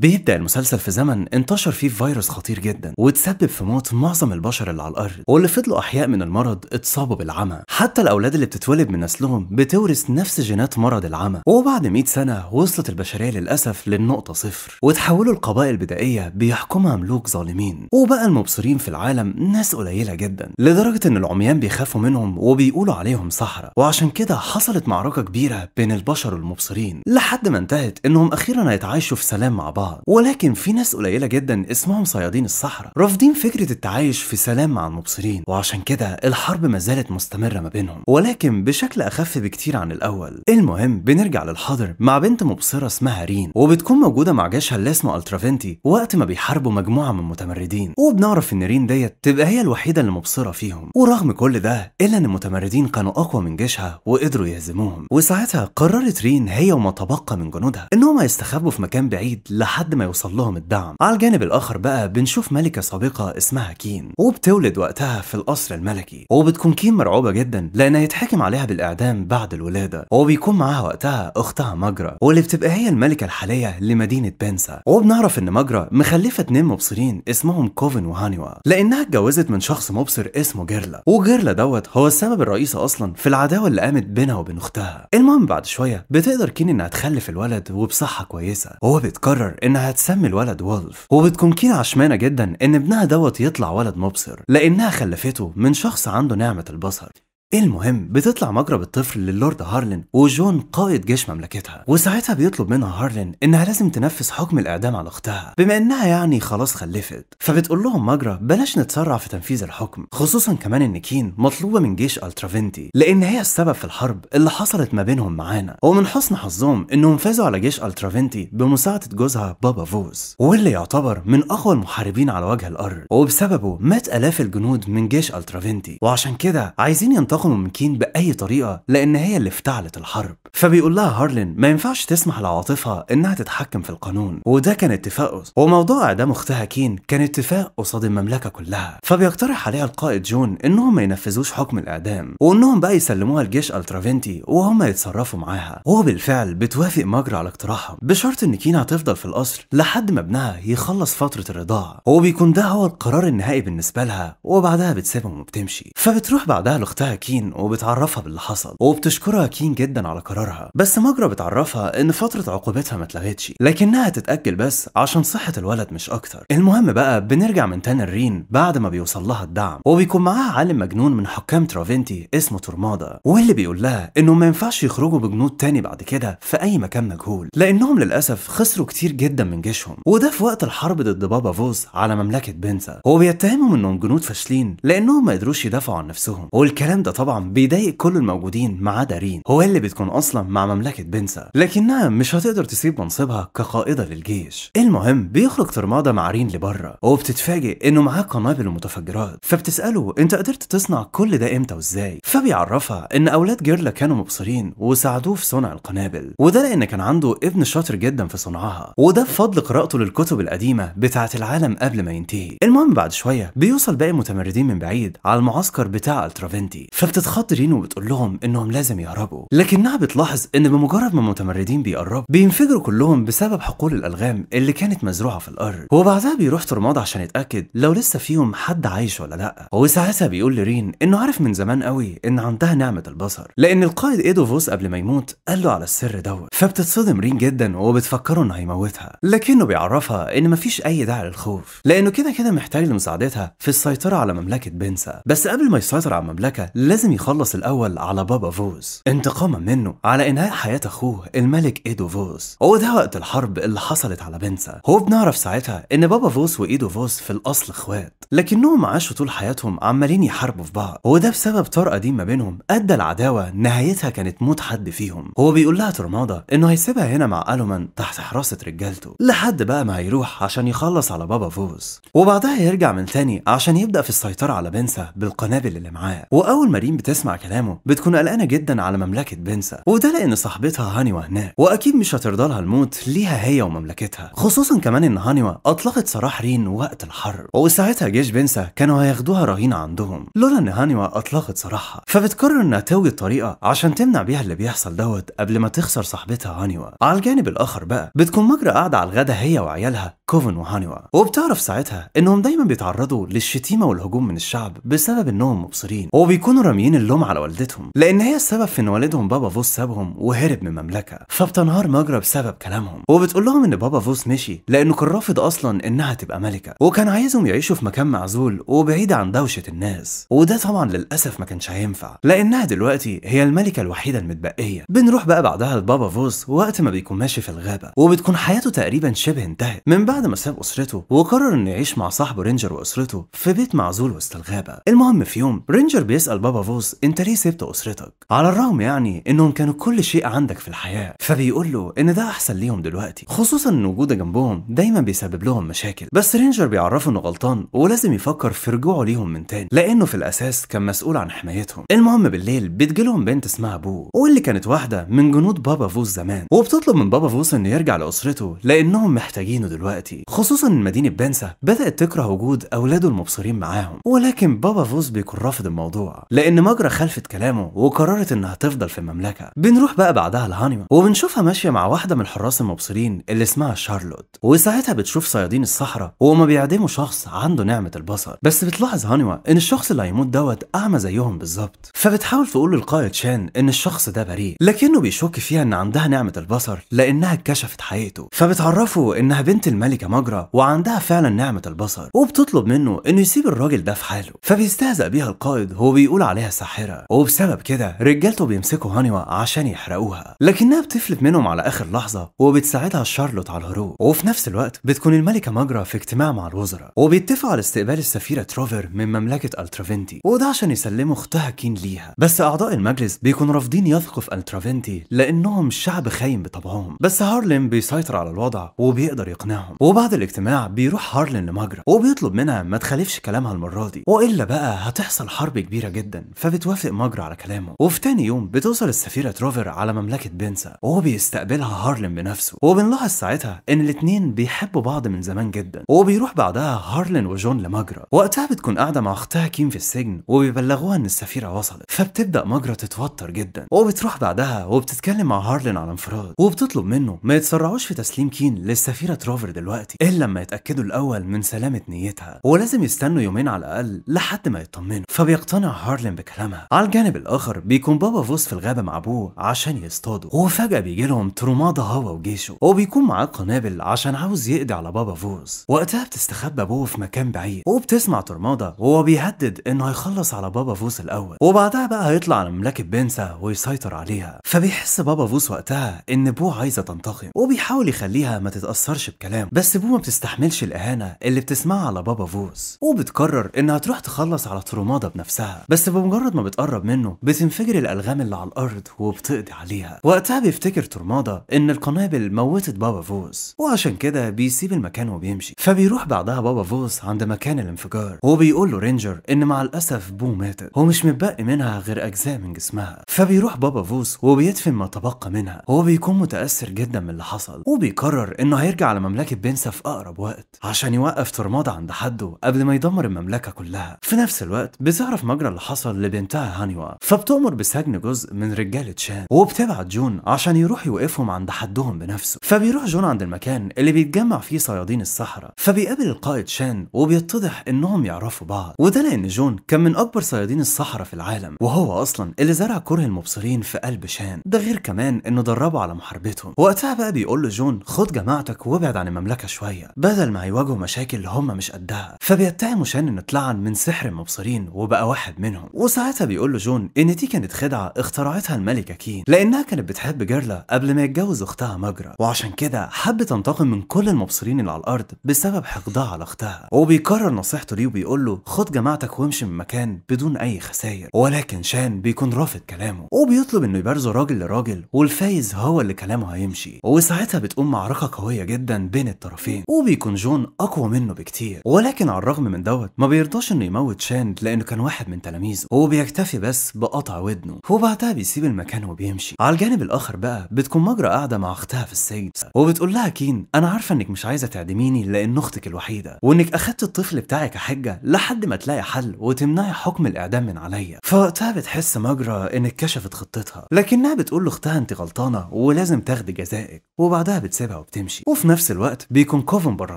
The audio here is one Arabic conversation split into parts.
بيبدأ المسلسل في زمن انتشر فيه فيروس خطير جدا وتسبب في موت معظم البشر اللي على الأرض واللي فضلوا أحياء من المرض اتصابوا بالعمى حتى الأولاد اللي بتتولد من نسلهم بتورث نفس جينات مرض العمى وبعد 100 سنة وصلت البشرية للأسف للنقطة صفر وتحولوا القبائل البدائية بيحكمها ملوك ظالمين وبقى المبصرين في العالم ناس قليلة جدا لدرجة إن العميان بيخافوا منهم وبيقولوا عليهم صحراء وعشان كده حصلت معركة كبيرة بين البشر والمبصرين لحد ما انتهت إنهم أخيرا هيتعايشوا في سلام مع بعض ولكن في ناس قليله جدا اسمهم صيادين الصحراء رافضين فكره التعايش في سلام مع المبصرين وعشان كده الحرب ما زالت مستمره ما بينهم ولكن بشكل اخف بكتير عن الاول المهم بنرجع للحاضر مع بنت مبصره اسمها رين وبتكون موجوده مع جيشها اللي اسمه الترافنتي وقت ما بيحاربوا مجموعه من المتمردين وبنعرف ان رين ديت تبقى هي الوحيده اللي مبصره فيهم ورغم كل ده الا ان المتمردين كانوا اقوى من جيشها وقدروا يهزموهم وساعتها قررت رين هي وما تبقى من جنودها انهم يستخبوا في مكان بعيد لحد لحد ما يوصل لهم الدعم على الجانب الاخر بقى بنشوف ملكه سابقه اسمها كين وبتولد وقتها في القصر الملكي وبتكون كين مرعوبه جدا لانها يتحكم عليها بالاعدام بعد الولاده وبيكون معاها وقتها اختها مجرى واللي بتبقى هي الملكه الحاليه لمدينه بنسا وبنعرف ان مجرى مخلفه اتنين مبصرين اسمهم كوفن وهانيوا لانها اتجوزت من شخص مبصر اسمه جيرلا وجيرلا دوت هو السبب الرئيسي اصلا في العداوه اللي قامت بينها وبين اختها المهم بعد شويه بتقدر كين انها تخلف الولد وبصحه كويسه وهو بيتكرر انها تسمي الولد وولف وبتكون كينا عشمانه جدا ان ابنها دوت يطلع ولد مبصر لانها خلفته من شخص عنده نعمه البصر المهم بتطلع مجرب الطفل للورد هارلين وجون قائد جيش مملكتها وساعتها بيطلب منها هارلين انها لازم تنفذ حكم الاعدام على اختها بما انها يعني خلاص خلفت فبتقول لهم مجرى بلاش نتسرع في تنفيذ الحكم خصوصا كمان ان كين مطلوبه من جيش الترافنتي لان هي السبب في الحرب اللي حصلت ما بينهم معانا ومن حسن حظهم انهم فازوا على جيش الترافنتي بمساعده جوزها بابا فوز واللي يعتبر من اقوى المحاربين على وجه الارض وبسببه مات الاف الجنود من جيش الترافنتي وعشان كده عايزين ينتقلوا يتلاقوا ممكن بأي طريقة لأن هي اللي افتعلت الحرب فبيقول لها هارلين ما ينفعش تسمح لعاطفها إنها تتحكم في القانون وده كان اتفاق وموضوع إعدام أختها كين كان اتفاق قصاد المملكة كلها فبيقترح عليها القائد جون إنهم ما ينفذوش حكم الإعدام وإنهم بقى يسلموها لجيش ألترافنتي وهم يتصرفوا معاها وبالفعل بتوافق ماجرا على اقتراحهم بشرط إن كين هتفضل في القصر لحد ما ابنها يخلص فترة الرضاعة وبيكون ده هو القرار النهائي بالنسبة لها وبعدها بتسيبهم وبتمشي فبتروح بعدها لأختها كين كين وبتعرفها باللي حصل وبتشكرها كين جدا على قرارها بس مجرى بتعرفها ان فتره عقوبتها ما اتلغتش لكنها تتاجل بس عشان صحه الولد مش اكتر المهم بقى بنرجع من تاني الرين بعد ما بيوصل لها الدعم وبيكون معاها عالم مجنون من حكام ترافنتي اسمه تورمادا واللي بيقول لها انه ما ينفعش يخرجوا بجنود تاني بعد كده في اي مكان مجهول لانهم للاسف خسروا كتير جدا من جيشهم وده في وقت الحرب ضد بابا فوز على مملكه بنزا وبيتهمهم انهم جنود فاشلين لانهم ما قدروش يدافعوا عن نفسهم والكلام ده طبعا بيضايق كل الموجودين ما عدا رين هو اللي بتكون اصلا مع مملكه بنسا لكنها مش هتقدر تسيب منصبها كقائده للجيش المهم بيخرج ترمادا مع رين لبره وبتتفاجئ انه معاه قنابل ومتفجرات فبتساله انت قدرت تصنع كل ده امتى وازاي فبيعرفها ان اولاد جيرلا كانوا مبصرين وساعدوه في صنع القنابل وده لان كان عنده ابن شاطر جدا في صنعها وده بفضل قراءته للكتب القديمه بتاعه العالم قبل ما ينتهي المهم بعد شويه بيوصل باقي المتمردين من بعيد على المعسكر بتاع الترافنتي فبتتخض رينو وبتقول لهم انهم لازم يهربوا لكنها نعم بتلاحظ ان بمجرد ما المتمردين بيقربوا بينفجروا كلهم بسبب حقول الالغام اللي كانت مزروعه في الارض هو بعدها بيروح ترماد عشان يتاكد لو لسه فيهم حد عايش ولا لا وساعتها بيقول لرين انه عارف من زمان قوي ان عندها نعمه البصر لان القائد ايدوفوس قبل ما يموت قال له على السر دوت فبتتصدم رين جدا وبتفكره انه هيموتها لكنه بيعرفها ان مفيش اي داعي للخوف لانه كده كده محتاج لمساعدتها في السيطره على مملكه بنسا بس قبل ما يسيطر على المملكه لازم لازم يخلص الأول على بابا فوز انتقاما منه على إنهاء حياة أخوه الملك إيدو فوز وده وقت الحرب اللي حصلت على بنسا هو بنعرف ساعتها إن بابا فوز وإيدو فوز في الأصل إخوات لكنهم عاشوا طول حياتهم عمالين يحاربوا في بعض وده بسبب طرقة دي ما بينهم أدى العداوة نهايتها كانت موت حد فيهم هو بيقول لها ترمادة إنه هيسيبها هنا مع ألومان تحت حراسة رجالته لحد بقى ما هيروح عشان يخلص على بابا فوز وبعدها يرجع من تاني عشان يبدأ في السيطرة على بنسا بالقنابل اللي معاه وأول ما بريم بتسمع كلامه بتكون قلقانه جدا على مملكه بنسا وده لان صاحبتها هانيوا هناك واكيد مش هترضى لها الموت ليها هي ومملكتها خصوصا كمان ان هانيوا اطلقت سراح رين وقت الحرب وساعتها جيش بنسا كانوا هياخدوها رهينه عندهم لولا ان هانيوا اطلقت سراحها فبتقرر انها توي الطريقه عشان تمنع بيها اللي بيحصل دوت قبل ما تخسر صاحبتها هانيوا على الجانب الاخر بقى بتكون مجرى قاعده على الغدا هي وعيالها كوفن وهانيوا وبتعرف ساعتها انهم دايما بيتعرضوا للشتيمه والهجوم من الشعب بسبب انهم مبصرين وبيكونوا راميين اللوم على والدتهم لان هي السبب في ان والدهم بابا فوس سابهم وهرب من المملكه فبتنهار مجرى بسبب كلامهم وبتقول لهم ان بابا فوس مشي لانه كان رافض اصلا انها تبقى ملكه وكان عايزهم يعيشوا في مكان معزول وبعيد عن دوشه الناس وده طبعا للاسف ما كانش هينفع لانها دلوقتي هي الملكه الوحيده المتبقيه بنروح بقى بعدها لبابا فوس وقت ما بيكون ماشي في الغابه وبتكون حياته تقريبا شبه انتهت من بعد ما ساب اسرته وقرر انه يعيش مع صاحبه رينجر واسرته في بيت معزول وسط الغابه المهم في يوم رينجر بيسال بابا بافوز انت ليه سبت اسرتك على الرغم يعني انهم كانوا كل شيء عندك في الحياه فبيقول له ان ده احسن ليهم دلوقتي خصوصا ان وجوده جنبهم دايما بيسبب لهم مشاكل بس رينجر بيعرفه انه غلطان ولازم يفكر في رجوعه ليهم من تاني لانه في الاساس كان مسؤول عن حمايتهم المهم بالليل بتجيلهم بنت اسمها بو واللي كانت واحده من جنود بابا فوز زمان وبتطلب من بابا فوز انه يرجع لاسرته لانهم محتاجينه دلوقتي خصوصا ان مدينه بنسا بدات تكره وجود اولاده المبصرين معاهم ولكن بابا فوز بيكون رافض الموضوع لأن لان مجرى خلفت كلامه وقررت انها تفضل في المملكه بنروح بقى بعدها لهانيما وبنشوفها ماشيه مع واحده من الحراس المبصرين اللي اسمها شارلوت وساعتها بتشوف صيادين الصحراء وهما بيعدموا شخص عنده نعمه البصر بس بتلاحظ هانيما ان الشخص اللي هيموت دوت اعمى زيهم بالظبط فبتحاول تقول للقائد شان ان الشخص ده بريء لكنه بيشك فيها ان عندها نعمه البصر لانها كشفت حقيقته فبتعرفه انها بنت الملكه مجرى وعندها فعلا نعمه البصر وبتطلب منه انه يسيب الراجل ده في حاله فبيستهزأ بيها القائد وهو بيقول عليها ساحره وبسبب كده رجالته بيمسكوا هانيوا عشان يحرقوها لكنها بتفلت منهم على اخر لحظه وبتساعدها شارلوت على الهروب وفي نفس الوقت بتكون الملكه ماجرا في اجتماع مع الوزراء وبيتفقوا على استقبال السفيره تروفر من مملكه الترافنتي وده عشان يسلموا اختها كين ليها بس اعضاء المجلس بيكونوا رافضين يثقوا في الترافنتي لانهم شعب خاين بطبعهم بس هارلم بيسيطر على الوضع وبيقدر يقنعهم وبعد الاجتماع بيروح هارلم لماجرا وبيطلب منها ما تخالفش كلامها المره دي والا بقى هتحصل حرب كبيره جدا فبتوافق ماجرا على كلامه وفي تاني يوم بتوصل السفيرة تروفر على مملكة بنسا وهو بيستقبلها هارلم بنفسه وبنلاحظ ساعتها ان الاتنين بيحبوا بعض من زمان جدا وبيروح بعدها هارلين وجون لماجرا وقتها بتكون قاعدة مع اختها كيم في السجن وبيبلغوها ان السفيرة وصلت فبتبدأ ماجرا تتوتر جدا وبتروح بعدها وبتتكلم مع هارلين على انفراد وبتطلب منه ما يتسرعوش في تسليم كين للسفيرة تروفر دلوقتي الا لما يتأكدوا الاول من سلامة نيتها ولازم يستنوا يومين على الاقل لحد ما يطمنوا فبيقتنع هارلين بكلامها على الجانب الاخر بيكون بابا فوس في الغابه مع ابوه عشان يصطادوا وفجاه بيجي لهم ترومادا هو وجيشه وبيكون معاه قنابل عشان عاوز يقضي على بابا فوس وقتها بتستخبى ابوه في مكان بعيد وبتسمع ترمادا وهو بيهدد انه هيخلص على بابا فوس الاول وبعدها بقى هيطلع على ملاك بنسا ويسيطر عليها فبيحس بابا فوس وقتها ان ابوه عايزه تنتقم وبيحاول يخليها ما تتاثرش بكلام بس ابوه ما بتستحملش الاهانه اللي بتسمعها على بابا فوس وبتقرر انها تروح تخلص على ترومادا بنفسها بس بمجرد بمجرد ما بتقرب منه بتنفجر الألغام اللي على الأرض وبتقضي عليها وقتها بيفتكر ترمادة إن القنابل موتت بابا فوز وعشان كده بيسيب المكان وبيمشي فبيروح بعدها بابا فوز عند مكان الانفجار وبيقول له رينجر إن مع الأسف بو ماتت ومش متبقي منها غير أجزاء من جسمها فبيروح بابا فوز وبيدفن ما تبقى منها وهو بيكون متأثر جدا من اللي حصل وبيقرر إنه هيرجع لمملكة بنسا في أقرب وقت عشان يوقف ترمادة عند حده قبل ما يدمر المملكة كلها في نفس الوقت بتعرف مجرى اللي حصل البطل لبنتها هانيوا فبتأمر بسجن جزء من رجالة شان وبتبعت جون عشان يروح يوقفهم عند حدهم بنفسه فبيروح جون عند المكان اللي بيتجمع فيه صيادين الصحراء فبيقابل القائد شان وبيتضح انهم يعرفوا بعض وده لان جون كان من اكبر صيادين الصحراء في العالم وهو اصلا اللي زرع كره المبصرين في قلب شان ده غير كمان انه دربه على محاربتهم وقتها بقى بيقول لجون خد جماعتك وابعد عن المملكه شويه بدل ما يواجهوا مشاكل هم مش قدها فبيتهموا شان انه اتلعن من سحر المبصرين وبقى واحد منهم وساعتها بيقول له جون ان دي كانت خدعه اخترعتها الملكه كين لانها كانت بتحب جيرلا قبل ما يتجوز اختها مجرى وعشان كده حب تنتقم من كل المبصرين اللي على الارض بسبب حقدها على اختها وبيكرر نصيحته ليه وبيقول له خد جماعتك وامشي من مكان بدون اي خسائر ولكن شان بيكون رافض كلامه وبيطلب انه يبارزه راجل لراجل والفايز هو اللي كلامه هيمشي وساعتها بتقوم معركه قويه جدا بين الطرفين وبيكون جون اقوى منه بكتير ولكن على الرغم من دوت ما بيرضاش انه يموت شان لانه كان واحد من تلاميذه وبيكتفي بس بقطع ودنه وبعدها بيسيب المكان وبيمشي على الجانب الاخر بقى بتكون مجرى قاعده مع اختها في السجن وبتقول لها كين انا عارفه انك مش عايزه تعدميني لان اختك الوحيده وانك اخدت الطفل بتاعك حجه لحد ما تلاقي حل وتمنعي حكم الاعدام من عليا فوقتها بتحس مجرى ان اتكشفت خطتها لكنها بتقول لاختها انت غلطانه ولازم تاخدي جزائك وبعدها بتسيبها وبتمشي وفي نفس الوقت بيكون كوفن بره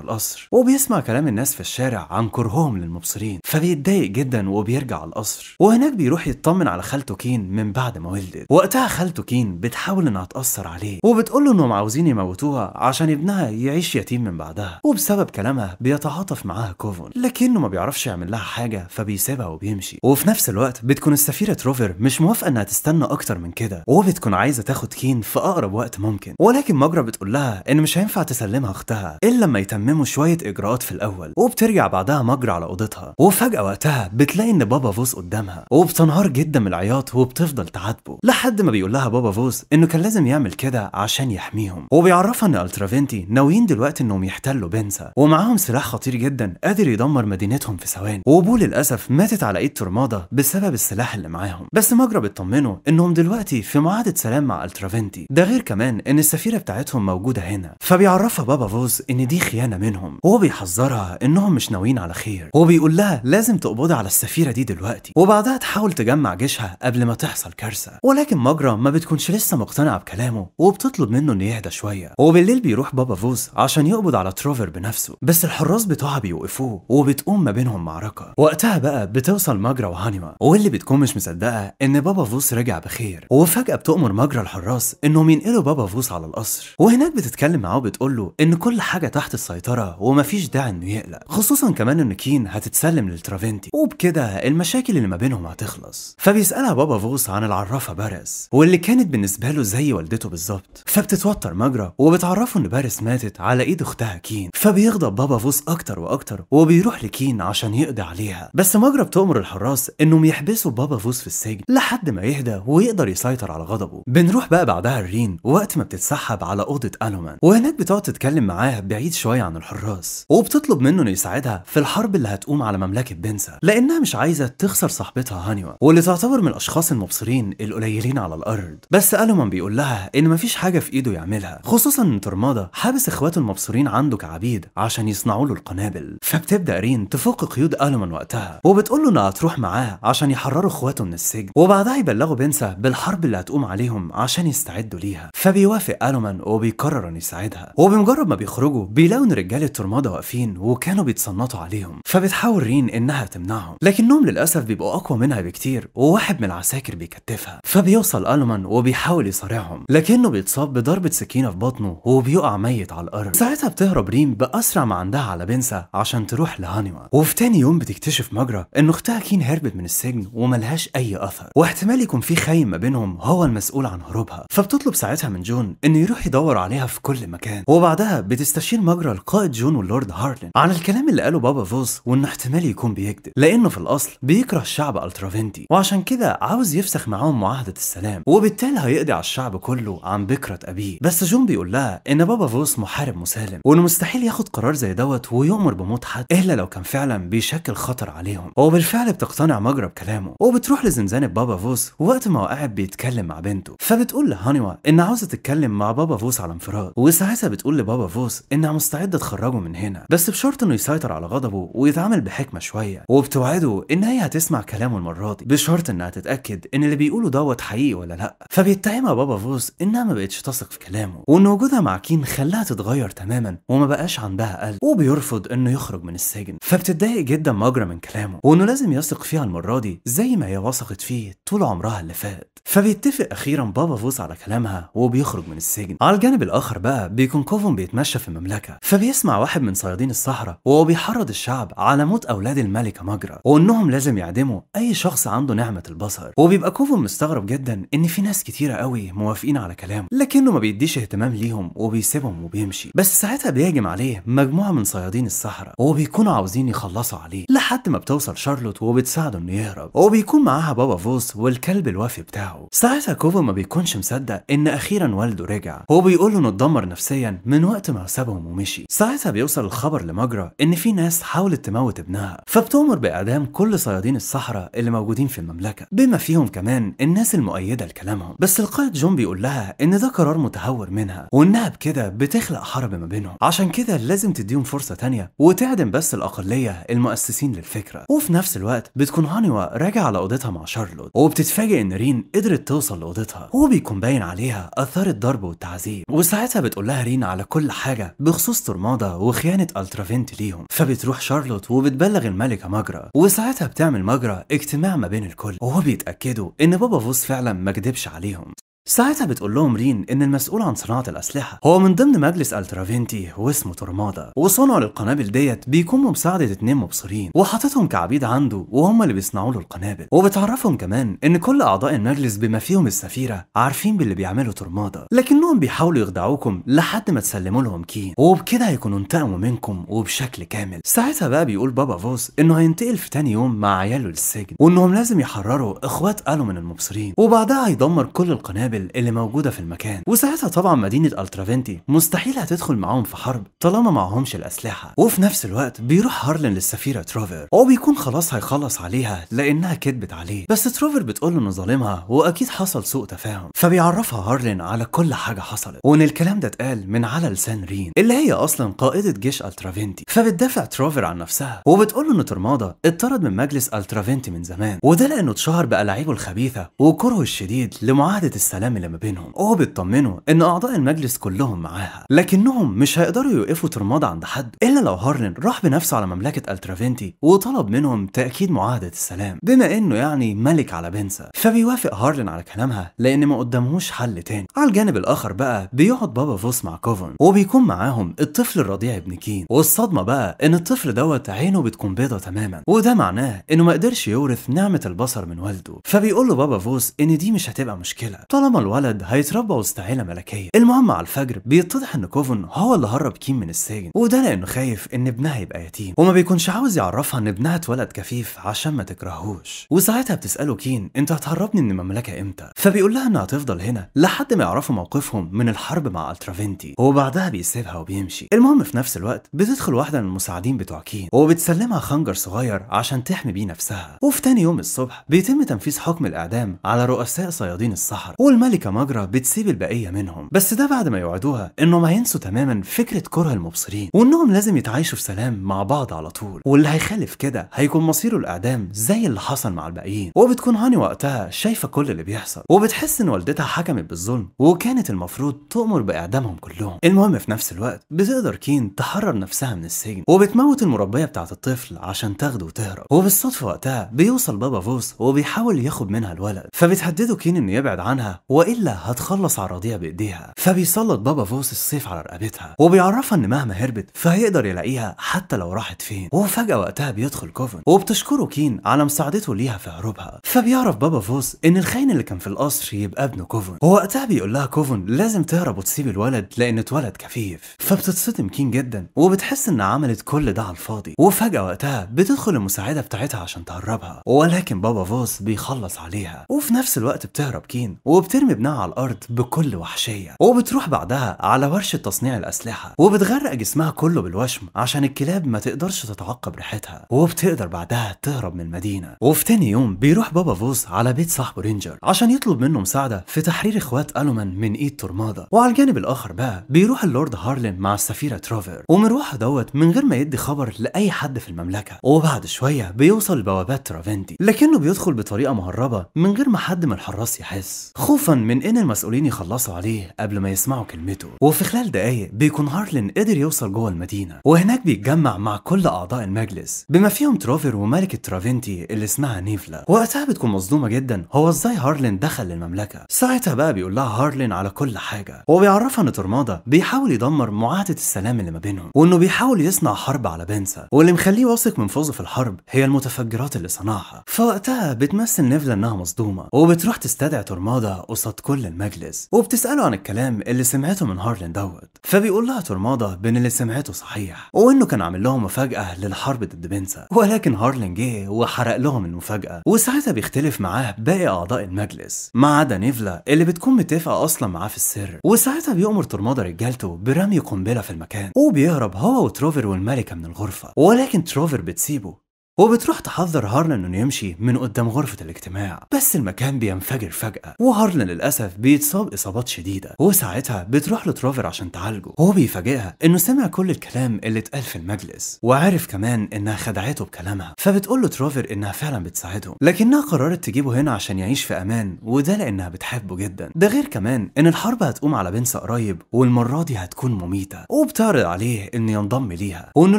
القصر وبيسمع كلام الناس في الشارع عن كرههم للمبصرين فبيتضايق جدا وبيرجع القصر وهناك بيروح يطمن على خالته كين من بعد ما ولدت وقتها خالته كين بتحاول انها تأثر عليه وبتقول له انهم عاوزين يموتوها عشان ابنها يعيش يتيم من بعدها وبسبب كلامها بيتعاطف معاها كوفون لكنه ما بيعرفش يعمل لها حاجه فبيسيبها وبيمشي وفي نفس الوقت بتكون السفيره روفر مش موافقه انها تستنى اكتر من كده وبتكون عايزه تاخد كين في اقرب وقت ممكن ولكن مجرى بتقول لها ان مش هينفع تسلمها اختها الا لما يتمموا شويه اجراءات في الاول وبترجع بعدها مجرى على اوضتها وفجاه وقتها بتلاقي ان بابا فوز قدامها منها وبتنهار جدا من العياط وبتفضل تعاتبه لحد ما بيقول لها بابا فوز انه كان لازم يعمل كده عشان يحميهم وبيعرفها ان الترافينتي ناويين دلوقتي انهم يحتلوا بنسا ومعاهم سلاح خطير جدا قادر يدمر مدينتهم في ثواني وبو للاسف ماتت على ايد ترمادا بسبب السلاح اللي معاهم بس ماجرا بتطمنه انهم دلوقتي في معاهده سلام مع الترافينتي ده غير كمان ان السفيره بتاعتهم موجوده هنا فبيعرفها بابا فوز ان دي خيانه منهم وهو بيحذرها انهم مش ناويين على خير وبيقول لها لازم تقبضي على السفيره دي دلوقتي وبعد بعدها تحاول تجمع جيشها قبل ما تحصل كارثة ولكن مجرى ما بتكونش لسه مقتنعة بكلامه وبتطلب منه انه يهدى شوية وبالليل بيروح بابا فوز عشان يقبض على تروفر بنفسه بس الحراس بتوعها بيوقفوه وبتقوم ما بينهم معركة وقتها بقى بتوصل مجرى وهانيما واللي بتكون مش مصدقة ان بابا فوز رجع بخير وفجأة بتامر مجرى الحراس انهم ينقلوا بابا فوز على القصر وهناك بتتكلم معاه وبتقول له ان كل حاجة تحت السيطرة ومفيش داعي انه يقلق خصوصا كمان ان كين هتتسلم للترافنتي وبكده المشاكل اللي ما بينهم منهم هتخلص فبيسألها بابا فوس عن العرافة بارس واللي كانت بالنسبة له زي والدته بالظبط فبتتوتر مجرى وبتعرفه ان بارس ماتت على ايد اختها كين فبيغضب بابا فوس اكتر واكتر وبيروح لكين عشان يقضي عليها بس مجرى بتأمر الحراس انهم يحبسوا بابا فوس في السجن لحد ما يهدى ويقدر يسيطر على غضبه بنروح بقى بعدها الرين وقت ما بتتسحب على أوضة ألومان وهناك بتقعد تتكلم معاها بعيد شوية عن الحراس وبتطلب منه انه يساعدها في الحرب اللي هتقوم على مملكة بنسا لأنها مش عايزة تخسر صاحبتها خطيبتها هانيوا واللي تعتبر من الاشخاص المبصرين القليلين على الارض بس الومان بيقول لها ان مفيش حاجه في ايده يعملها خصوصا ان ترمادا حابس اخواته المبصرين عنده كعبيد عشان يصنعوا له القنابل فبتبدا رين تفك قيود الومان وقتها وبتقول له انها تروح معاه عشان يحرروا اخواته من السجن وبعدها يبلغوا بنسا بالحرب اللي هتقوم عليهم عشان يستعدوا ليها فبيوافق الومان وبيقرر ان يساعدها وبمجرد ما بيخرجوا بيلاقوا ان رجاله ترمادا واقفين وكانوا بيتصنطوا عليهم فبتحاول رين انها تمنعهم لكنهم للاسف بيبقوا أقوى منها بكتير وواحد من العساكر بيكتفها فبيوصل ألمان وبيحاول يصارعهم لكنه بيتصاب بضربة سكينة في بطنه وبيقع ميت على الأرض ساعتها بتهرب ريم بأسرع ما عندها على بنسا عشان تروح لهانيما وفي تاني يوم بتكتشف مجرى إن أختها كين هربت من السجن وملهاش أي أثر واحتمال يكون في خاين ما بينهم هو المسؤول عن هروبها فبتطلب ساعتها من جون إنه يروح يدور عليها في كل مكان وبعدها بتستشير مجرى القائد جون واللورد هارلين عن الكلام اللي قاله بابا فوس وإن احتمال يكون بيكذب لأنه في الأصل بيكره الشعب الشعب الترافنتي وعشان كده عاوز يفسخ معاهم معاهدة السلام وبالتالي هيقضي على الشعب كله عن بكرة أبيه بس جون بيقول لها إن بابا فوس محارب مسالم وإنه مستحيل ياخد قرار زي دوت ويؤمر بموت حد إلا لو كان فعلا بيشكل خطر عليهم وبالفعل بتقتنع مجرى بكلامه وبتروح لزنزانة بابا فوس وقت ما هو قاعد بيتكلم مع بنته فبتقول لهانيوا إن عاوزة تتكلم مع بابا فوس على انفراد وساعتها بتقول لبابا فوس إنها مستعدة تخرجه من هنا بس بشرط إنه يسيطر على غضبه ويتعامل بحكمة شوية وبتوعده إن هي هتسمع كلام كلامه المرة دي بشرط انها تتأكد ان اللي بيقوله دوت حقيقي ولا لا فبيتهمها بابا فوز انها ما بقتش تثق في كلامه وان وجودها مع كين خلاها تتغير تماما وما بقاش عندها قلب وبيرفض انه يخرج من السجن فبتتضايق جدا مجرى من كلامه وانه لازم يثق فيها المرة دي زي ما هي وثقت فيه طول عمرها اللي فات فبيتفق اخيرا بابا فوز على كلامها وبيخرج من السجن على الجانب الاخر بقى بيكون كوفون بيتمشى في المملكه فبيسمع واحد من صيادين الصحراء وهو بيحرض الشعب على موت اولاد الملكه مجرى وانهم لازم يعدموا اي شخص عنده نعمه البصر وبيبقى كوفو مستغرب جدا ان في ناس كتيره قوي موافقين على كلامه لكنه ما بيديش اهتمام ليهم وبيسيبهم وبيمشي بس ساعتها بيهجم عليه مجموعه من صيادين الصحراء وبيكونوا عاوزين يخلصوا عليه لحد ما بتوصل شارلوت وبتساعده انه يهرب وبيكون معاها بابا فوس والكلب الوفي بتاعه ساعتها كوفو ما بيكونش مصدق ان اخيرا والده رجع وبيقول له انه اتدمر نفسيا من وقت ما سابهم ومشي ساعتها بيوصل الخبر لمجرى ان في ناس حاولت تموت ابنها فبتؤمر باعدام كل صيادين الصحراء اللي موجودين في المملكة بما فيهم كمان الناس المؤيدة لكلامهم بس القائد جون بيقول لها ان ده قرار متهور منها وانها بكده بتخلق حرب ما بينهم عشان كده لازم تديهم فرصة تانية وتعدم بس الأقلية المؤسسين للفكرة وفي نفس الوقت بتكون هانيوا راجعة على أوضتها مع شارلوت وبتتفاجئ ان رين قدرت توصل لأوضتها وبيكون باين عليها أثار الضرب والتعذيب وساعتها بتقول لها رين على كل حاجة بخصوص ترمادة وخيانة الترافينت ليهم فبتروح شارلوت وبتبلغ الملكة ماجرا وساعتها بتعمل ماجرا اجتماع ما بين الكل وهو بيتأكدوا ان بابا فوس فعلا ما كدبش عليهم ساعتها بتقول لهم رين ان المسؤول عن صناعه الاسلحه هو من ضمن مجلس الترافينتي واسمه ترمادا وصنع للقنابل ديت بيكون بمساعده اتنين مبصرين وحاططهم كعبيد عنده وهم اللي بيصنعوا له القنابل وبتعرفهم كمان ان كل اعضاء المجلس بما فيهم السفيره عارفين باللي بيعمله ترمادا لكنهم بيحاولوا يخدعوكم لحد ما تسلموا لهم كين وبكده هيكونوا انتقموا منكم وبشكل كامل ساعتها بقى بيقول بابا فوس انه هينتقل في تاني يوم مع عياله للسجن وانهم لازم يحرروا اخوات قالوا من المبصرين وبعدها هيدمر كل القنابل الهبل اللي موجوده في المكان وساعتها طبعا مدينه الترافنتي مستحيل هتدخل معاهم في حرب طالما معهمش الاسلحه وفي نفس الوقت بيروح هارلين للسفيره تروفر هو بيكون خلاص هيخلص عليها لانها كدبت عليه بس تروفر بتقول له انه ظالمها واكيد حصل سوء تفاهم فبيعرفها هارلين على كل حاجه حصلت وان الكلام ده اتقال من على لسان رين اللي هي اصلا قائده جيش الترافنتي فبتدافع تروفر عن نفسها وبتقول له ان ترمادا اتطرد من مجلس الترافنتي من زمان وده لانه اتشهر بألاعيبه الخبيثه وكرهه الشديد لمعاهده السلام الكلام اللي ما بينهم وهو بيطمنه ان اعضاء المجلس كلهم معاها لكنهم مش هيقدروا يوقفوا ترمادة عند حد الا لو هارلين راح بنفسه على مملكة الترافنتي وطلب منهم تأكيد معاهدة السلام بما انه يعني ملك على بنسا فبيوافق هارلين على كلامها لان ما قدامهوش حل تاني على الجانب الاخر بقى بيقعد بابا فوس مع كوفن وبيكون معاهم الطفل الرضيع ابن كين والصدمة بقى ان الطفل دوت عينه بتكون بيضة تماما وده معناه انه ما قدرش يورث نعمة البصر من والده فبيقول له بابا فوس ان دي مش هتبقى مشكلة طالما ماما الولد هيتربى وسط عيله ملكيه المهم على الفجر بيتضح ان كوفن هو اللي هرب كيم من السجن وده لانه خايف ان ابنها يبقى يتيم وما بيكونش عاوز يعرفها ان ابنها اتولد كفيف عشان ما تكرهوش وساعتها بتساله كين انت هتهربني من المملكه امتى فبيقول لها انها هتفضل هنا لحد ما يعرفوا موقفهم من الحرب مع الترافينتي وبعدها بيسيبها وبيمشي المهم في نفس الوقت بتدخل واحده من المساعدين بتوع كين وبتسلمها خنجر صغير عشان تحمي بيه نفسها وفي تاني يوم الصبح بيتم تنفيذ حكم الاعدام على رؤساء صيادين الصحراء والم الملكة ماجرا بتسيب البقية منهم بس ده بعد ما يوعدوها انهم هينسوا تماما فكرة كره المبصرين وانهم لازم يتعايشوا في سلام مع بعض على طول واللي هيخالف كده هيكون مصيره الاعدام زي اللي حصل مع الباقيين وبتكون هاني وقتها شايفة كل اللي بيحصل وبتحس ان والدتها حكمت بالظلم وكانت المفروض تؤمر باعدامهم كلهم المهم في نفس الوقت بتقدر كين تحرر نفسها من السجن وبتموت المربية بتاعت الطفل عشان تاخده وتهرب وبالصدفة وقتها بيوصل بابا فوس وبيحاول ياخد منها الولد فبتهدده كين انه يبعد عنها والا هتخلص على الرضيع بايديها فبيسلط بابا فوس السيف على رقبتها وبيعرفها ان مهما هربت فهيقدر يلاقيها حتى لو راحت فين وفجاه وقتها بيدخل كوفن وبتشكره كين على مساعدته ليها في هروبها فبيعرف بابا فوس ان الخاين اللي كان في القصر يبقى ابنه كوفن ووقتها بيقول لها كوفن لازم تهرب وتسيب الولد لان اتولد كفيف فبتتصدم كين جدا وبتحس ان عملت كل ده على الفاضي وفجاه وقتها بتدخل المساعده بتاعتها عشان تهربها ولكن بابا فوس بيخلص عليها وفي نفس الوقت بتهرب كين وبت بترمي ابنها على الارض بكل وحشيه وبتروح بعدها على ورشه تصنيع الاسلحه وبتغرق جسمها كله بالوشم عشان الكلاب ما تقدرش تتعقب ريحتها وبتقدر بعدها تهرب من المدينه وفي تاني يوم بيروح بابا فوس على بيت صاحبه رينجر عشان يطلب منه مساعده في تحرير اخوات الومان من ايد تورمادا وعلى الجانب الاخر بقى بيروح اللورد هارلين مع السفيره تروفر ومروحه دوت من غير ما يدي خبر لاي حد في المملكه وبعد شويه بيوصل لبوابات ترافندي لكنه بيدخل بطريقه مهربه من غير ما حد من الحراس يحس خوف خوفا من ان المسؤولين يخلصوا عليه قبل ما يسمعوا كلمته وفي خلال دقايق بيكون هارلين قدر يوصل جوه المدينه وهناك بيتجمع مع كل اعضاء المجلس بما فيهم تروفر وملكه ترافنتي اللي اسمها نيفلا وقتها بتكون مصدومه جدا هو ازاي هارلين دخل للمملكه ساعتها بقى بيقول لها هارلين على كل حاجه وبيعرفها ان ترمادا بيحاول يدمر معاهده السلام اللي ما بينهم وانه بيحاول يصنع حرب على بنسا واللي مخليه واثق من فوزه في الحرب هي المتفجرات اللي صنعها فوقتها بتمثل نيفلا انها مصدومه وبتروح تستدعي ترمادا قصاد كل المجلس وبتساله عن الكلام اللي سمعته من هارلين دوت فبيقول لها ترمادة بان اللي سمعته صحيح وانه كان عامل لهم مفاجاه للحرب ضد بنسا ولكن هارلين جه وحرق لهم المفاجاه وساعتها بيختلف معاه باقي اعضاء المجلس ما عدا نيفلا اللي بتكون متفقه اصلا معاه في السر وساعتها بيأمر ترمادة رجالته برمي قنبله في المكان وبيهرب هو وتروفر والملكه من الغرفه ولكن تروفر بتسيبه وبتروح تحذر هارلان انه يمشي من قدام غرفة الاجتماع بس المكان بينفجر فجأة وهارلان للأسف بيتصاب إصابات شديدة وساعتها بتروح لتروفر عشان تعالجه وهو بيفاجئها انه سمع كل الكلام اللي اتقال في المجلس وعرف كمان انها خدعته بكلامها فبتقول له تروفر انها فعلا بتساعدهم لكنها قررت تجيبه هنا عشان يعيش في امان وده لانها بتحبه جدا ده غير كمان ان الحرب هتقوم على بنسا قريب والمرة دي هتكون مميتة وبتعرض عليه انه ينضم ليها وانه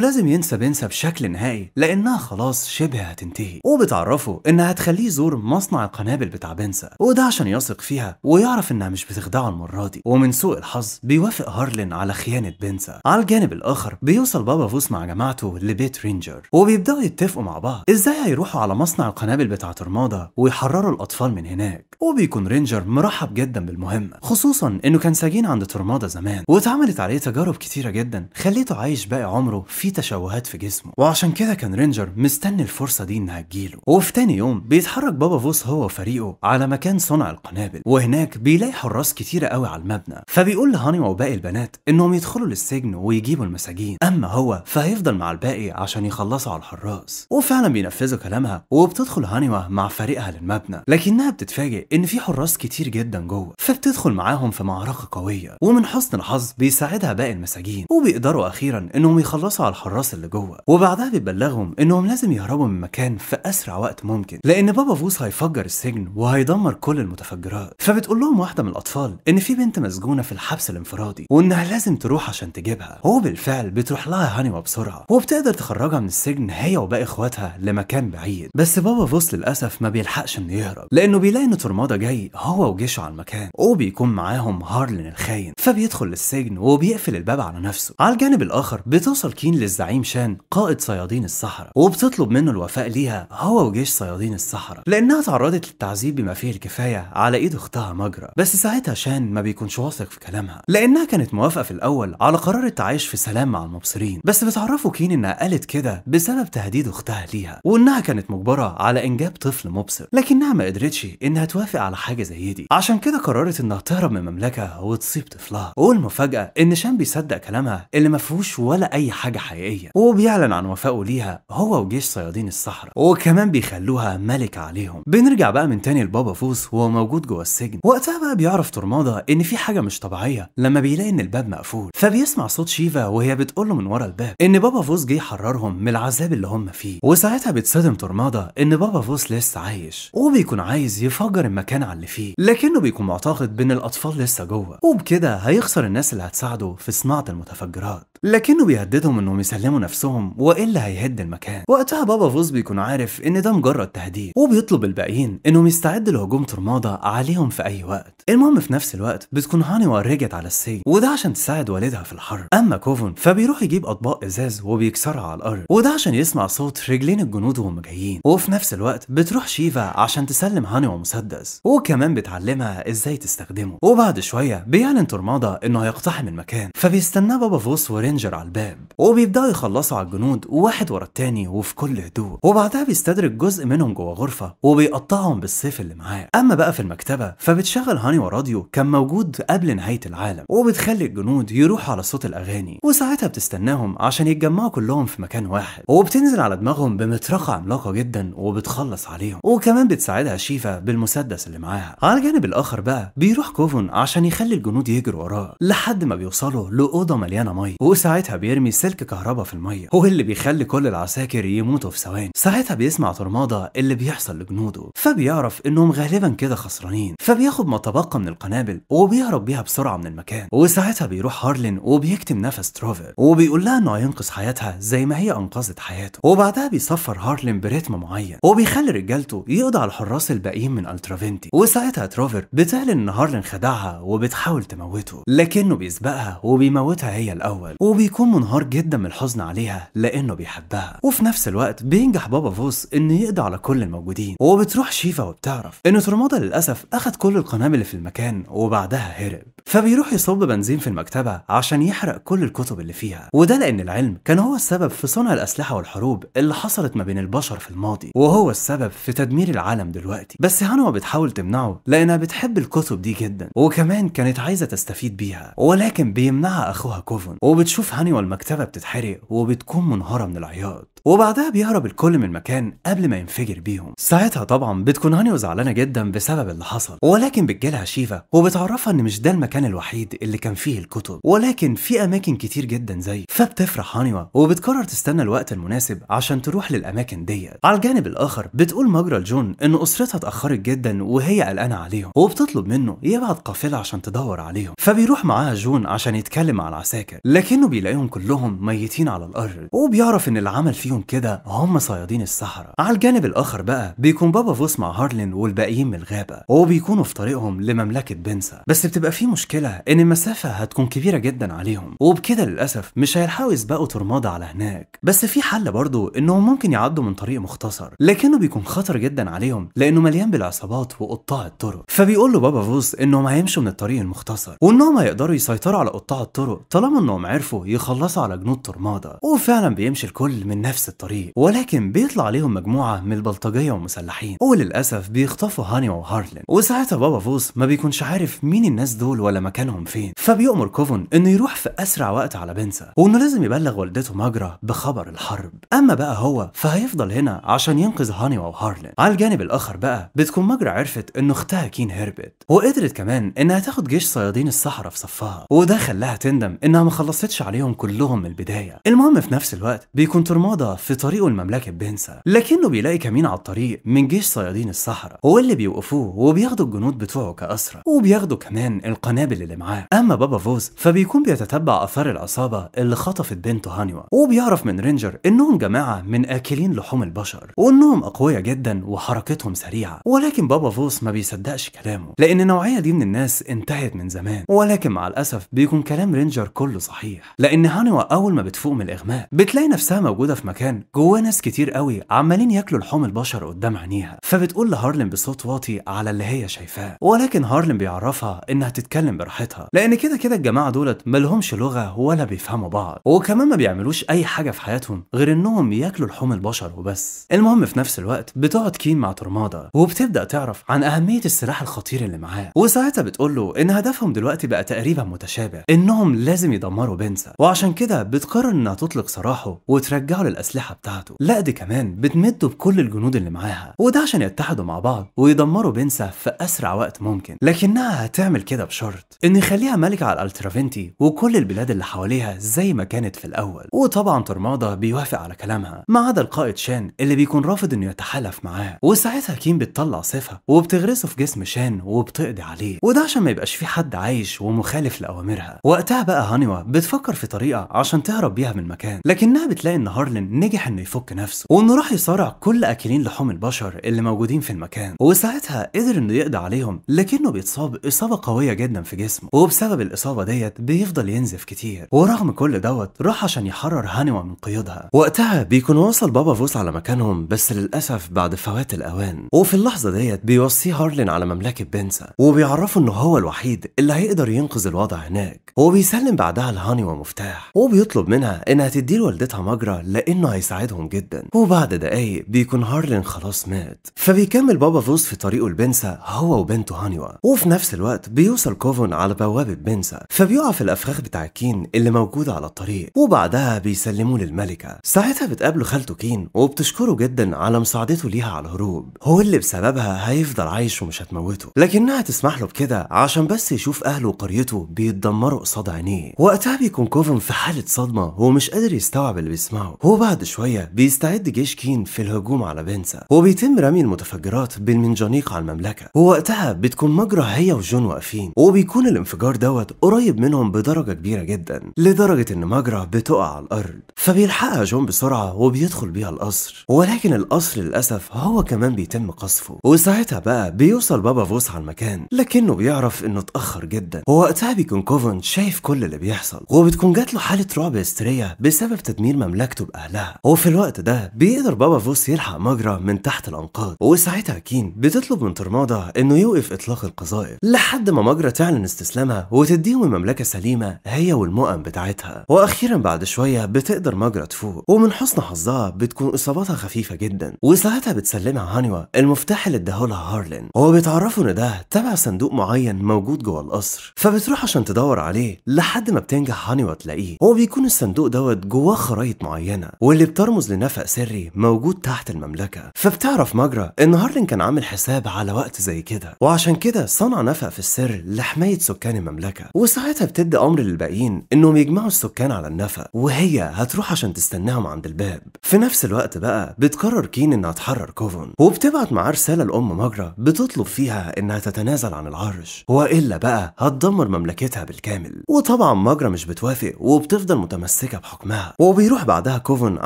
لازم ينسى بنسا بشكل نهائي لانها خلاص خلاص شبه هتنتهي وبتعرفه انها هتخليه يزور مصنع القنابل بتاع بنسا وده عشان يثق فيها ويعرف انها مش بتخدعه المره دي ومن سوء الحظ بيوافق هارلين على خيانه بنسا على الجانب الاخر بيوصل بابا فوس مع جماعته لبيت رينجر وبيبداوا يتفقوا مع بعض ازاي هيروحوا على مصنع القنابل بتاع ترمادا ويحرروا الاطفال من هناك وبيكون رينجر مرحب جدا بالمهمة خصوصا انه كان سجين عند ترمادة زمان واتعملت عليه تجارب كتيرة جدا خليته عايش باقي عمره في تشوهات في جسمه وعشان كده كان رينجر مستني الفرصة دي انها تجيله وفي تاني يوم بيتحرك بابا فوس هو وفريقه على مكان صنع القنابل وهناك بيلاقي حراس كتيرة قوي على المبنى فبيقول لهانيما وباقي البنات انهم يدخلوا للسجن ويجيبوا المساجين اما هو فهيفضل مع الباقي عشان يخلصوا على الحراس وفعلا بينفذوا كلامها وبتدخل هانيما مع فريقها للمبنى لكنها بتتفاجئ ان في حراس كتير جدا جوه فبتدخل معاهم في معركه قويه ومن حسن الحظ بيساعدها باقي المساجين وبيقدروا اخيرا انهم يخلصوا على الحراس اللي جوه وبعدها بتبلغهم انهم لازم يهربوا من المكان في اسرع وقت ممكن لان بابا فوس هيفجر السجن وهيدمر كل المتفجرات فبتقول لهم واحده من الاطفال ان في بنت مسجونه في الحبس الانفرادي وانها لازم تروح عشان تجيبها وبالفعل بتروح لها هانيما بسرعه وبتقدر تخرجها من السجن هي وباقي اخواتها لمكان بعيد بس بابا فوس للاسف ما بيلحقش انه يهرب لانه بيلاقي ان برمادة جاي هو وجيشه على المكان وبيكون معاهم هارلين الخاين فبيدخل للسجن وبيقفل الباب على نفسه على الجانب الاخر بتوصل كين للزعيم شان قائد صيادين الصحراء وبتطلب منه الوفاء ليها هو وجيش صيادين الصحراء لانها تعرضت للتعذيب بما فيه الكفايه على ايد اختها مجرى بس ساعتها شان ما بيكونش واثق في كلامها لانها كانت موافقه في الاول على قرار التعايش في سلام مع المبصرين بس بتعرفوا كين انها قالت كده بسبب تهديد اختها ليها وانها كانت مجبره على انجاب طفل مبصر لكنها ما قدرتش انها توافق توافق على حاجه زي دي عشان كده قررت انها تهرب من المملكه وتصيب طفلها والمفاجاه ان شام بيصدق كلامها اللي ما فيهوش ولا اي حاجه حقيقيه وبيعلن عن وفائه ليها هو وجيش صيادين الصحراء وكمان بيخلوها ملك عليهم بنرجع بقى من تاني لبابا فوز وهو موجود جوه السجن وقتها بقى بيعرف طرماده ان في حاجه مش طبيعيه لما بيلاقي ان الباب مقفول فبيسمع صوت شيفا وهي بتقول له من ورا الباب ان بابا فوز جه يحررهم من العذاب اللي هم فيه وساعتها بتصدم طرماده ان بابا فوز لسه عايش وبيكون عايز يفجر المكان على اللي فيه لكنه بيكون معتقد بان الاطفال لسه جوه وبكده هيخسر الناس اللي هتساعده في صناعه المتفجرات لكنه بيهددهم انهم يسلموا نفسهم والا هيهد المكان وقتها بابا فوز بيكون عارف ان ده مجرد تهديد وبيطلب الباقيين انهم يستعدوا لهجوم ترمادا عليهم في اي وقت المهم في نفس الوقت بتكون هانيوا ورجت على السجن وده عشان تساعد والدها في الحرب اما كوفن فبيروح يجيب اطباق ازاز وبيكسرها على الارض وده عشان يسمع صوت رجلين الجنود وهم جايين وفي نفس الوقت بتروح شيفا عشان تسلم هانيوا مسدس وكمان بتعلمها ازاي تستخدمه وبعد شويه بيعلن ترمادا انه هيقتحم المكان فبيستناه بابا فوس ورين الرينجر على الباب وبيبداوا يخلصوا على الجنود واحد ورا التاني وفي كل هدوء وبعدها بيستدرك جزء منهم جوه غرفه وبيقطعهم بالسيف اللي معاه اما بقى في المكتبه فبتشغل هاني وراديو كان موجود قبل نهايه العالم وبتخلي الجنود يروحوا على صوت الاغاني وساعتها بتستناهم عشان يتجمعوا كلهم في مكان واحد وبتنزل على دماغهم بمطرقه عملاقه جدا وبتخلص عليهم وكمان بتساعدها شيفا بالمسدس اللي معاها على الجانب الاخر بقى بيروح كوفن عشان يخلي الجنود يجروا وراه لحد ما بيوصلوا لاوضه مليانه ميه ساعتها بيرمي سلك كهرباء في الميه هو اللي بيخلي كل العساكر يموتوا في ثواني ساعتها بيسمع طرماده اللي بيحصل لجنوده فبيعرف انهم غالبا كده خسرانين فبياخد ما تبقى من القنابل وبيهرب بيها بسرعه من المكان وساعتها بيروح هارلين وبيكتم نفس تروفر وبيقول لها انه هينقذ حياتها زي ما هي انقذت حياته وبعدها بيصفر هارلين برتم معين وبيخلي رجالته يقضوا على الحراس الباقيين من الترافنتي وساعتها تروفر بتعلن ان هارلين خدعها وبتحاول تموته لكنه بيسبقها وبيموتها هي الاول وبيكون منهار جدا من الحزن عليها لانه بيحبها وفي نفس الوقت بينجح بابا فوس انه يقضي على كل الموجودين وبتروح شيفا وبتعرف ان ترمادا للاسف اخد كل القنابل اللي في المكان وبعدها هرب فبيروح يصب بنزين في المكتبة عشان يحرق كل الكتب اللي فيها وده لأن العلم كان هو السبب في صنع الأسلحة والحروب اللي حصلت ما بين البشر في الماضي وهو السبب في تدمير العالم دلوقتي بس هانوا بتحاول تمنعه لأنها بتحب الكتب دي جدا وكمان كانت عايزة تستفيد بيها ولكن بيمنعها أخوها كوفن وبتشوف هاني المكتبة بتتحرق وبتكون منهارة من العياط وبعدها بيهرب الكل من المكان قبل ما ينفجر بيهم ساعتها طبعا بتكون هاني زعلانه جدا بسبب اللي حصل ولكن بتجيلها شيفا وبتعرفها ان مش ده المكان الوحيد اللي كان فيه الكتب ولكن في اماكن كتير جدا زي فبتفرح هانيوا وبتقرر تستنى الوقت المناسب عشان تروح للاماكن ديت على الجانب الاخر بتقول مجرى لجون ان اسرتها اتاخرت جدا وهي قلقانه عليهم وبتطلب منه يبعت قافله عشان تدور عليهم فبيروح معاها جون عشان يتكلم مع العساكر لكنه بيلاقيهم كلهم ميتين على الارض وبيعرف ان العمل فيهم ايدهم كده هم صيادين الصحراء على الجانب الاخر بقى بيكون بابا فوس مع هارلين والباقيين من الغابه وبيكونوا في طريقهم لمملكه بنسا بس بتبقى في مشكله ان المسافه هتكون كبيره جدا عليهم وبكده للاسف مش هيلحقوا يسبقوا ترمادة على هناك بس في حل برضه انهم ممكن يعدوا من طريق مختصر لكنه بيكون خطر جدا عليهم لانه مليان بالعصابات وقطاع الطرق فبيقول له بابا فوس انهم هيمشوا من الطريق المختصر وانهم هيقدروا يسيطروا على قطاع الطرق طالما انهم عرفوا يخلصوا على جنود ترمادة وفعلا بيمشي الكل من نفس الطريق ولكن بيطلع عليهم مجموعه من البلطجيه ومسلحين وللاسف بيخطفوا هاني وهارلين وساعتها بابا فوس ما بيكونش عارف مين الناس دول ولا مكانهم فين فبيؤمر كوفن انه يروح في اسرع وقت على بنسا وانه لازم يبلغ والدته ماجرا بخبر الحرب اما بقى هو فهيفضل هنا عشان ينقذ هاني وهارلين على الجانب الاخر بقى بتكون ماجرا عرفت ان اختها كين هربت وقدرت كمان انها تاخد جيش صيادين الصحراء في صفها وده خلاها تندم انها ما خلصتش عليهم كلهم من البدايه المهم في نفس الوقت بيكون ترمادة في طريقه المملكة بنسا لكنه بيلاقي كمين على الطريق من جيش صيادين الصحراء هو اللي بيوقفوه وبياخدوا الجنود بتوعه كأسرة وبياخدوا كمان القنابل اللي معاه أما بابا فوز فبيكون بيتتبع آثار العصابة اللي خطفت بنته هانيوا وبيعرف من رينجر إنهم جماعة من آكلين لحوم البشر وإنهم أقوياء جدا وحركتهم سريعة ولكن بابا فوز ما بيصدقش كلامه لأن النوعية دي من الناس انتهت من زمان ولكن مع الأسف بيكون كلام رينجر كله صحيح لأن هانيوا أول ما بتفوق من الإغماء بتلاقي نفسها موجودة في المكان جواه ناس كتير قوي عمالين ياكلوا لحوم البشر قدام عينيها فبتقول لهارلم بصوت واطي على اللي هي شايفاه ولكن هارلم بيعرفها انها تتكلم براحتها لان كده كده الجماعه دولت ملهمش لغه ولا بيفهموا بعض وكمان ما بيعملوش اي حاجه في حياتهم غير انهم ياكلوا لحوم البشر وبس المهم في نفس الوقت بتقعد كين مع ترماده وبتبدا تعرف عن اهميه السلاح الخطير اللي معاه وساعتها بتقول له ان هدفهم دلوقتي بقى تقريبا متشابه انهم لازم يدمروا بنسا وعشان كده بتقرر انها تطلق سراحه وترجعه للأسفل الأسلحة بتاعته لا دي كمان بتمده بكل الجنود اللي معاها وده عشان يتحدوا مع بعض ويدمروا بنسا في أسرع وقت ممكن لكنها هتعمل كده بشرط إن يخليها ملكة على الألترافنتي وكل البلاد اللي حواليها زي ما كانت في الأول وطبعا ترمادا بيوافق على كلامها ما عدا القائد شان اللي بيكون رافض إنه يتحالف معاه وساعتها كين بتطلع سيفها وبتغرسه في جسم شان وبتقضي عليه وده عشان ما يبقاش في حد عايش ومخالف لأوامرها وقتها بقى هانيوا بتفكر في طريقة عشان تهرب بيها من المكان لكنها بتلاقي إن هارلين نجح انه يفك نفسه وانه راح يصارع كل اكلين لحوم البشر اللي موجودين في المكان وساعتها قدر انه يقضي عليهم لكنه بيتصاب اصابه قويه جدا في جسمه وبسبب الاصابه ديت بيفضل ينزف كتير ورغم كل دوت راح عشان يحرر هانيوا من قيودها وقتها بيكون وصل بابا فوس على مكانهم بس للاسف بعد فوات الاوان وفي اللحظه ديت بيوصيه هارلين على مملكه بنسا وبيعرفه انه هو الوحيد اللي هيقدر ينقذ الوضع هناك وبيسلم بعدها لهاني مفتاح وبيطلب منها انها تدي والدتها مجرى لانه هيساعدهم جدا وبعد دقايق بيكون هارلين خلاص مات فبيكمل بابا فوز في طريقه لبنسا هو وبنته هانيوا وفي نفس الوقت بيوصل كوفن على بوابة بنسا فبيقع في الأفراخ بتاع كين اللي موجودة على الطريق وبعدها بيسلموه للملكة ساعتها بتقابله خالته كين وبتشكره جدا على مساعدته ليها على الهروب هو اللي بسببها هيفضل عايش ومش هتموته لكنها تسمح له بكده عشان بس يشوف أهله وقريته بيتدمروا قصاد عينيه وقتها بيكون كوفن في حالة صدمة ومش قادر يستوعب اللي بيسمعه وبعد بعد شوية بيستعد جيش كين في الهجوم على بنسا وبيتم رمي المتفجرات بالمنجنيق على المملكة ووقتها بتكون مجرى هي وجون واقفين وبيكون الانفجار دوت قريب منهم بدرجة كبيرة جدا لدرجة ان مجرى بتقع على الأرض فبيلحقها جون بسرعة وبيدخل بيها القصر ولكن القصر للأسف هو كمان بيتم قصفه وساعتها بقى بيوصل بابا فوس على المكان لكنه بيعرف انه اتأخر جدا ووقتها بيكون كوفن شايف كل اللي بيحصل وبتكون جات له حالة رعب هستيرية بسبب تدمير مملكته بأهلها وفي الوقت ده بيقدر بابا فوس يلحق مجرى من تحت الانقاض وساعتها كين بتطلب من ترمادا انه يوقف اطلاق القذائف لحد ما مجرى تعلن استسلامها وتديهم المملكه سليمه هي والمؤن بتاعتها واخيرا بعد شويه بتقدر مجرى تفوق ومن حسن حظها بتكون اصاباتها خفيفه جدا وساعتها بتسلمها هانيوا المفتاح اللي اداهولها هارلين هو بيتعرفوا ان ده تبع صندوق معين موجود جوه القصر فبتروح عشان تدور عليه لحد ما بتنجح هانيوا تلاقيه هو بيكون الصندوق دوت جواه خرايط معينه واللي بترمز لنفق سري موجود تحت المملكة فبتعرف ماجرا إن هارلين كان عامل حساب على وقت زي كده وعشان كده صنع نفق في السر لحماية سكان المملكة وساعتها بتدي أمر للباقيين إنهم يجمعوا السكان على النفق وهي هتروح عشان تستناهم عند الباب في نفس الوقت بقى بتقرر كين إنها تحرر كوفون وبتبعت معاه رسالة لأم ماجرا بتطلب فيها إنها تتنازل عن العرش وإلا بقى هتدمر مملكتها بالكامل وطبعا ماجرا مش بتوافق وبتفضل متمسكة بحكمها وبيروح بعدها كوفون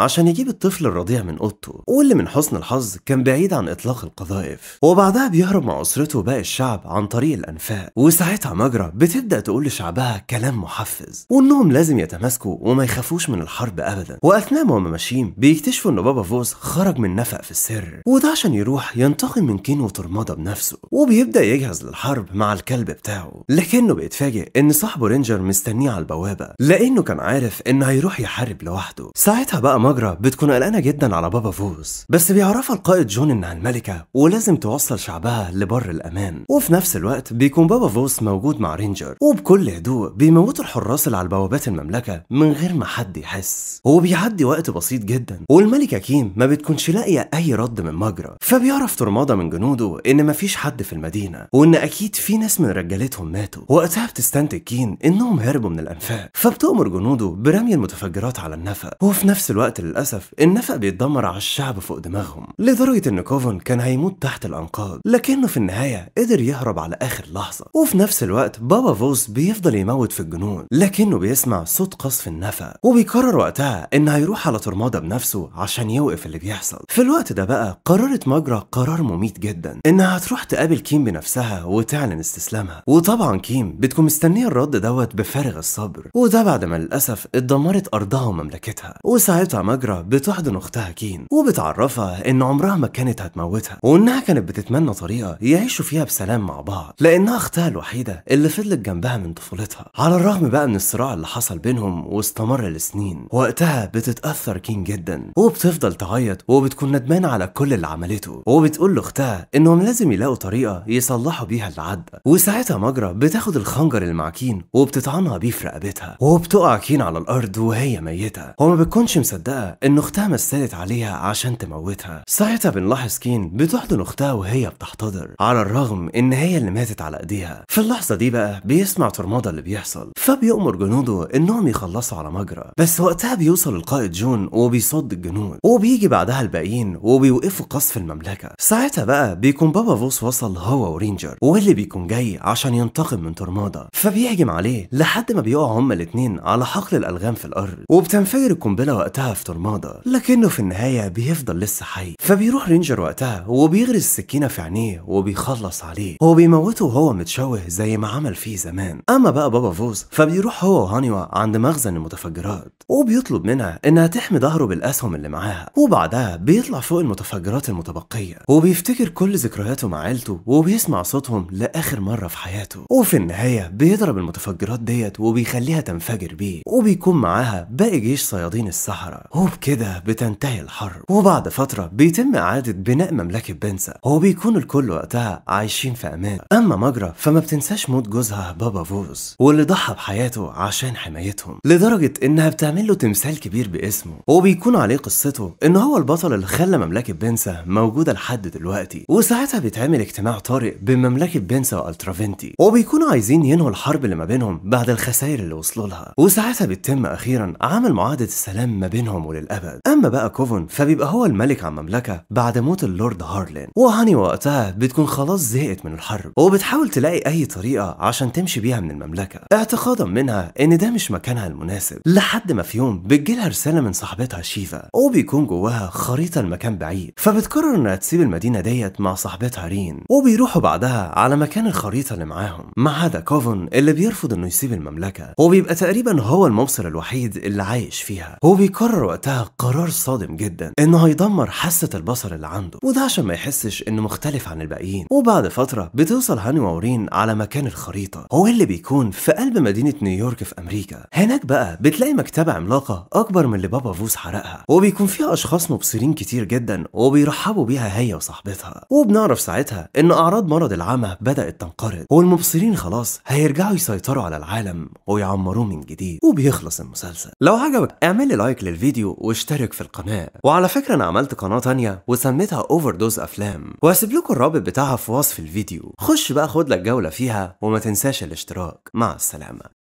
عشان يجيب الطفل الرضيع من اوضته واللي من حسن الحظ كان بعيد عن اطلاق القذائف وبعدها بيهرب مع اسرته وباقي الشعب عن طريق الانفاق وساعتها مجرى بتبدا تقول لشعبها كلام محفز وانهم لازم يتماسكوا وما يخافوش من الحرب ابدا واثناء ما هم ماشيين بيكتشفوا ان بابا فوز خرج من نفق في السر وده عشان يروح ينتقم من كين وترمضه بنفسه وبيبدا يجهز للحرب مع الكلب بتاعه لكنه بيتفاجئ ان صاحبه رينجر مستنيه على البوابه لانه كان عارف انه هيروح يحارب لوحده ساعتها بقى مجرى بتكون قلقانة جدا على بابا فوز بس بيعرفها القائد جون إنها الملكة ولازم توصل شعبها لبر الأمان وفي نفس الوقت بيكون بابا فوز موجود مع رينجر وبكل هدوء بيموتوا الحراس اللي على بوابات المملكة من غير ما حد يحس وبيعدي وقت بسيط جدا والملكة كيم ما بتكونش لاقية أي رد من مجرى فبيعرف ترمادة من جنوده إن مفيش حد في المدينة وإن أكيد في ناس من رجالتهم ماتوا وقتها بتستنتج كين إنهم هربوا من الأنفاق فبتؤمر جنوده برمي المتفجرات على النفق وفي نفس الوقت الوقت للأسف النفق بيتدمر على الشعب فوق دماغهم لدرجة إن كوفن كان هيموت تحت الأنقاض لكنه في النهاية قدر يهرب على آخر لحظة وفي نفس الوقت بابا فوس بيفضل يموت في الجنون لكنه بيسمع صوت قصف النفق وبيقرر وقتها إن هيروح على طرمادة بنفسه عشان يوقف اللي بيحصل في الوقت ده بقى قررت مجرى قرار مميت جدا إنها هتروح تقابل كيم بنفسها وتعلن استسلامها وطبعا كيم بتكون مستنية الرد دوت بفارغ الصبر وده بعد ما للأسف اتدمرت أرضها ومملكتها وساعتها ماجرا مجرى بتحضن اختها كين وبتعرفها ان عمرها ما كانت هتموتها وانها كانت بتتمنى طريقه يعيشوا فيها بسلام مع بعض لانها اختها الوحيده اللي فضلت جنبها من طفولتها على الرغم بقى من الصراع اللي حصل بينهم واستمر لسنين وقتها بتتاثر كين جدا وبتفضل تعيط وبتكون ندمانه على كل اللي عملته وبتقول لاختها انهم لازم يلاقوا طريقه يصلحوا بيها اللي عدى وساعتها مجرى بتاخد الخنجر اللي مع كين وبتطعنها بيه في رقبتها وبتقع كين على الارض وهي ميته وما بتكونش مصدقه ده إن أختها مثلت عليها عشان تموتها ساعتها بنلاحظ كين بتحضن أختها وهي بتحتضر على الرغم إن هي اللي ماتت على إيديها في اللحظة دي بقى بيسمع ترمادة اللي بيحصل فبيأمر جنوده إنهم يخلصوا على مجرى بس وقتها بيوصل القائد جون وبيصد الجنود وبيجي بعدها الباقيين وبيوقفوا قصف المملكة ساعتها بقى بيكون بابا فوس وصل هو ورينجر واللي بيكون جاي عشان ينتقم من ترمادة فبيهجم عليه لحد ما بيقعوا هما الاتنين على حقل الألغام في الأرض وبتنفجر القنبلة وقتها عرفته الماضي لكنه في النهاية بيفضل لسه حي فبيروح رينجر وقتها وبيغرز السكينة في عينيه وبيخلص عليه وبيموته وهو متشوه زي ما عمل فيه زمان أما بقى بابا فوز فبيروح هو وهانيوا عند مخزن المتفجرات وبيطلب منها إنها تحمي ظهره بالأسهم اللي معاها وبعدها بيطلع فوق المتفجرات المتبقية وبيفتكر كل ذكرياته مع عيلته وبيسمع صوتهم لآخر مرة في حياته وفي النهاية بيضرب المتفجرات ديت وبيخليها تنفجر بيه وبيكون معاها باقي جيش صيادين الصحراء وبكده بتنتهي الحرب وبعد فترة بيتم إعادة بناء مملكة بنسا وبيكون الكل وقتها عايشين في أمان أما ماجرا فما بتنساش موت جوزها بابا فوز واللي ضحى بحياته عشان حمايتهم لدرجة إنها بتعمل له تمثال كبير باسمه وبيكون عليه قصته إن هو البطل اللي خلى مملكة بنسا موجودة لحد دلوقتي وساعتها بيتعمل اجتماع طارئ بين مملكة بنسا والترافنتي وبيكونوا عايزين ينهوا الحرب اللي ما بينهم بعد الخسائر اللي وصلوا لها وساعتها بيتم أخيرا عمل معاهدة السلام ما بينهم يحكموا وللأبد أما بقى كوفن فبيبقى هو الملك على المملكة بعد موت اللورد هارلين وهاني وقتها بتكون خلاص زهقت من الحرب وبتحاول تلاقي أي طريقة عشان تمشي بيها من المملكة اعتقادا منها إن ده مش مكانها المناسب لحد ما في يوم بتجيلها رسالة من صاحبتها شيفا وبيكون جواها خريطة المكان بعيد فبتقرر إنها تسيب المدينة ديت مع صاحبتها رين وبيروحوا بعدها على مكان الخريطة اللي معاهم ما عدا كوفن اللي بيرفض إنه يسيب المملكة وبيبقى تقريبا هو المبصر الوحيد اللي عايش فيها وبيقرر وقتها قرار صادم جدا انه هيدمر حاسة البصر اللي عنده وده عشان ما يحسش انه مختلف عن الباقيين وبعد فترة بتوصل هاني وورين على مكان الخريطة هو اللي بيكون في قلب مدينة نيويورك في امريكا هناك بقى بتلاقي مكتبة عملاقة اكبر من اللي بابا فوز حرقها وبيكون فيها اشخاص مبصرين كتير جدا وبيرحبوا بيها هي وصاحبتها وبنعرف ساعتها ان اعراض مرض العمى بدأت تنقرض والمبصرين خلاص هيرجعوا يسيطروا على العالم ويعمروه من جديد وبيخلص المسلسل لو عجبك اعمل لي لايك للفيديو الفيديو واشترك في القناة وعلى فكرة أنا عملت قناة تانية وسميتها اوفر دوز أفلام وهسيب لكم الرابط بتاعها في وصف الفيديو خش بقى خد لك جولة فيها وما تنساش الاشتراك مع السلامة